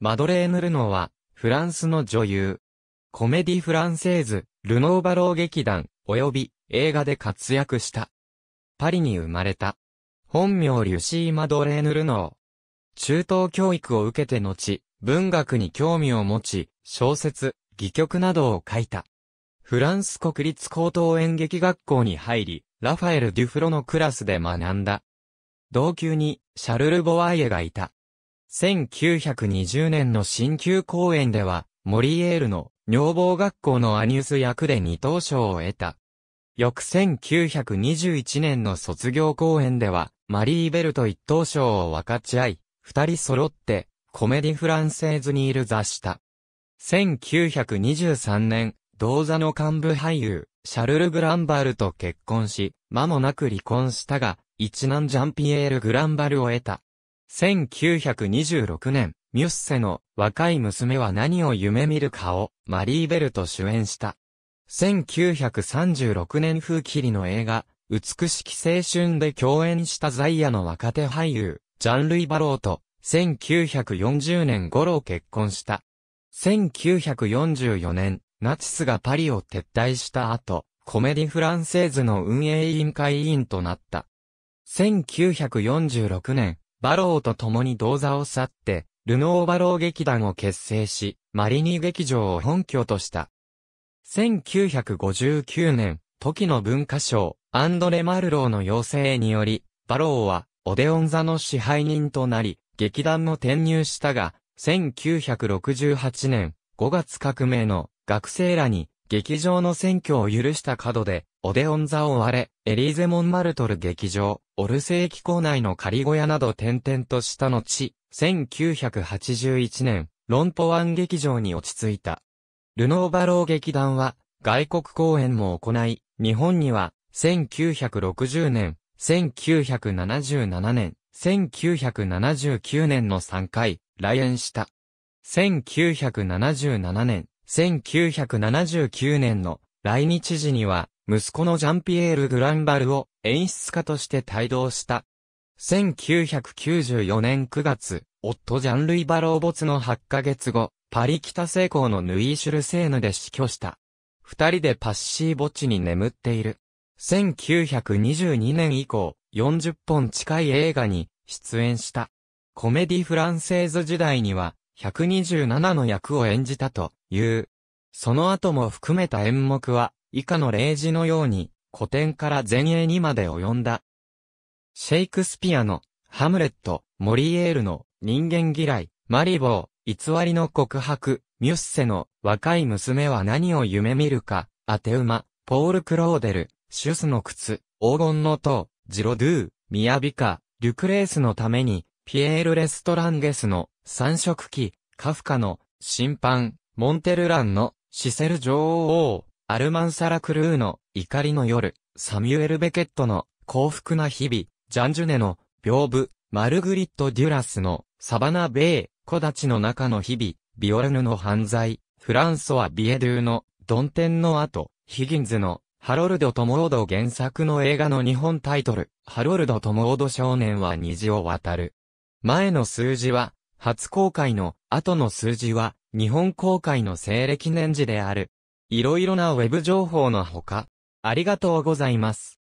マドレーヌ・ルノーは、フランスの女優。コメディ・フランセーズ、ルノーバロー劇団、及び映画で活躍した。パリに生まれた。本名リュシー・マドレーヌ・ルノー。中等教育を受けて後、文学に興味を持ち、小説、戯曲などを書いた。フランス国立高等演劇学校に入り、ラファエル・デュフロのクラスで学んだ。同級に、シャルル・ボワイエがいた。1920年の新旧公演では、モリエールの女房学校のアニュース役で二等賞を得た。翌1921年の卒業公演では、マリーベルと一等賞を分かち合い、二人揃って、コメディフランセーズにいる座した。1923年、同座の幹部俳優、シャルル・グランバルと結婚し、間もなく離婚したが、一男ジャンピエール・グランバルを得た。1926年、ミュッセの若い娘は何を夢見るかをマリーベルと主演した。1936年風切りの映画、美しき青春で共演したザイヤの若手俳優、ジャンルイ・バローと、1940年頃結婚した。1944年、ナチスがパリを撤退した後、コメディフランセーズの運営委員会委員となった。1946年、バローと共に銅座を去って、ルノーバロー劇団を結成し、マリニー劇場を本拠とした。1959年、時の文化賞、アンドレ・マルローの要請により、バローは、オデオン座の支配人となり、劇団も転入したが、1968年5月革命の学生らに劇場の選挙を許した角でオデオン座を割れ、エリーゼモンマルトル劇場、オルセー機構内の仮小屋など転々とした後、1981年、ロンポワン劇場に落ち着いた。ルノーバロー劇団は、外国公演も行い、日本には、1960年、1977年、1979年の3回、来園した。1977年、1979年の来日時には、息子のジャンピエール・グランバルを演出家として帯同した。1994年9月、夫ジャン・ルイ・バロー没の8ヶ月後、パリ北西港のヌイシュルセーヌで死去した。二人でパッシー墓地に眠っている。1922年以降、40本近い映画に出演した。コメディフランセーズ時代には、127の役を演じたという。その後も含めた演目は以下の例示のように、古典から前衛にまで及んだ。シェイクスピアの、ハムレット、モリエールの、人間嫌い、マリボー、偽りの告白、ミュッセの、若い娘は何を夢見るか、アテウマ、ポール・クローデル、シュスの靴、黄金の塔、ジロドゥー、ミヤビカ、リュクレースのために、ピエール・レストランゲスの、三色記、カフカの、審判、モンテルランの、シセル女王、アルマンサラ・クルーの怒りの夜、サミュエル・ベケットの幸福な日々、ジャンジュネの屏風、マルグリット・デュラスのサバナ・ベイ、小立の中の日々、ビオルヌの犯罪、フランソア・ビエドゥのドンテンの後、ヒギンズのハロルド・トモード原作の映画の日本タイトル、ハロルド・トモード少年は虹を渡る。前の数字は、初公開の、後の数字は、日本公開の西暦年次である。いろいろなウェブ情報のほか、ありがとうございます。